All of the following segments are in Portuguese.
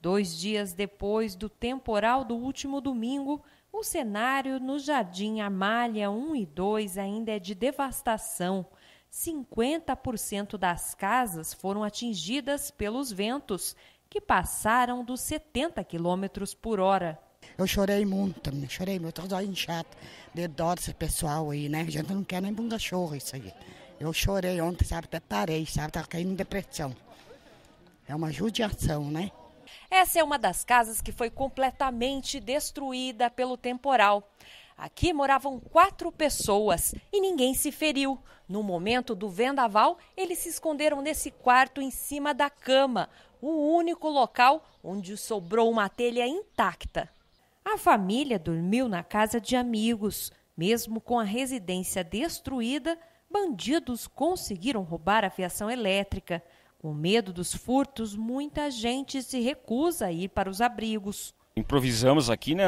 Dois dias depois do temporal do último domingo, o cenário no Jardim Amália 1 e 2 ainda é de devastação. 50% das casas foram atingidas pelos ventos, que passaram dos 70 quilômetros por hora. Eu chorei muito também, chorei muito, os olhos inchados, de dó desse pessoal aí, né? A gente não quer nem um cachorro isso aí. Eu chorei ontem, sabe, até parei, sabe, tava caindo em depressão. É uma judiação, né? Essa é uma das casas que foi completamente destruída pelo temporal. Aqui moravam quatro pessoas e ninguém se feriu. No momento do vendaval, eles se esconderam nesse quarto em cima da cama, o único local onde sobrou uma telha intacta. A família dormiu na casa de amigos. Mesmo com a residência destruída, bandidos conseguiram roubar a fiação elétrica. Com medo dos furtos, muita gente se recusa a ir para os abrigos, improvisamos aqui, né?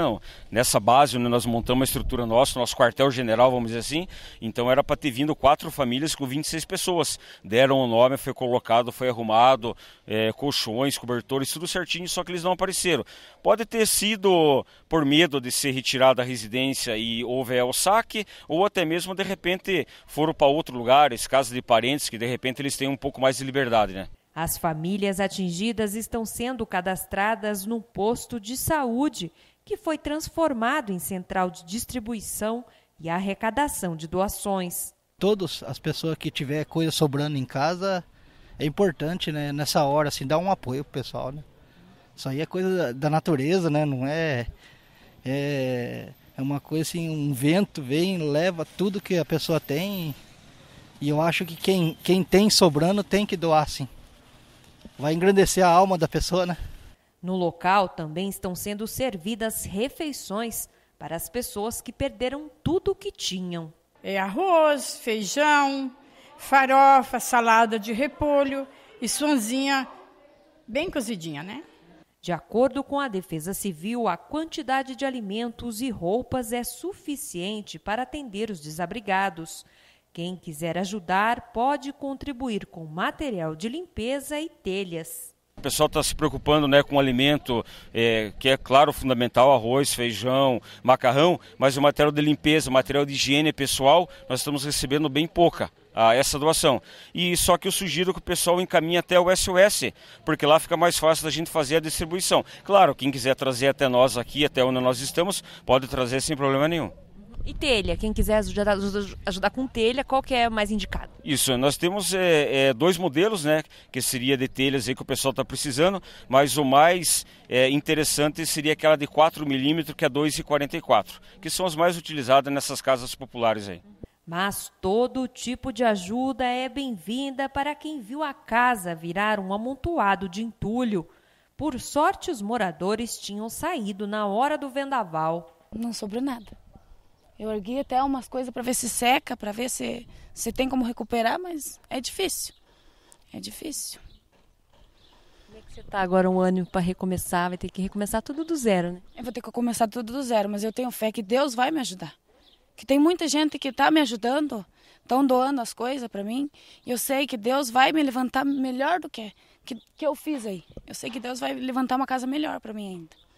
Nessa base, onde né, nós montamos uma estrutura nossa, nosso quartel-general, vamos dizer assim. Então era para ter vindo quatro famílias com 26 pessoas. Deram o nome, foi colocado, foi arrumado, é, colchões, cobertores, tudo certinho, só que eles não apareceram. Pode ter sido por medo de ser retirado da residência e houve o saque, ou até mesmo de repente foram para outro lugar, esse caso de parentes, que de repente eles têm um pouco mais de liberdade, né? As famílias atingidas estão sendo cadastradas num posto de saúde que foi transformado em central de distribuição e arrecadação de doações. Todas as pessoas que tiver coisa sobrando em casa, é importante, né, nessa hora assim dar um apoio pro pessoal, né? Isso aí é coisa da natureza, né? Não é é, é uma coisa assim, um vento vem, leva tudo que a pessoa tem. E eu acho que quem, quem tem sobrando tem que doar, sim vai engrandecer a alma da pessoa, né? No local também estão sendo servidas refeições para as pessoas que perderam tudo o que tinham. É arroz, feijão, farofa, salada de repolho e suanzinha bem cozidinha, né? De acordo com a Defesa Civil, a quantidade de alimentos e roupas é suficiente para atender os desabrigados quem quiser ajudar pode contribuir com material de limpeza e telhas. O pessoal está se preocupando né, com alimento, é, que é claro fundamental, arroz, feijão, macarrão, mas o material de limpeza, o material de higiene pessoal, nós estamos recebendo bem pouca a essa doação. E só que eu sugiro que o pessoal encaminhe até o SOS, porque lá fica mais fácil da gente fazer a distribuição. Claro, quem quiser trazer até nós aqui, até onde nós estamos, pode trazer sem problema nenhum. E telha, quem quiser ajudar, ajudar com telha, qual que é mais indicado? Isso, nós temos é, é, dois modelos, né? Que seria de telhas aí que o pessoal está precisando, mas o mais é, interessante seria aquela de 4 milímetros, que é 2,44, que são as mais utilizadas nessas casas populares aí. Mas todo tipo de ajuda é bem-vinda para quem viu a casa virar um amontoado de entulho. Por sorte, os moradores tinham saído na hora do vendaval. Não sobrou nada. Eu ergui até umas coisas para ver se seca, para ver se, se tem como recuperar, mas é difícil. É difícil. Como é que você está agora um ano para recomeçar? Vai ter que recomeçar tudo do zero, né? Eu vou ter que começar tudo do zero, mas eu tenho fé que Deus vai me ajudar. Que tem muita gente que está me ajudando, estão doando as coisas para mim. E eu sei que Deus vai me levantar melhor do que, que, que eu fiz aí. Eu sei que Deus vai levantar uma casa melhor para mim ainda.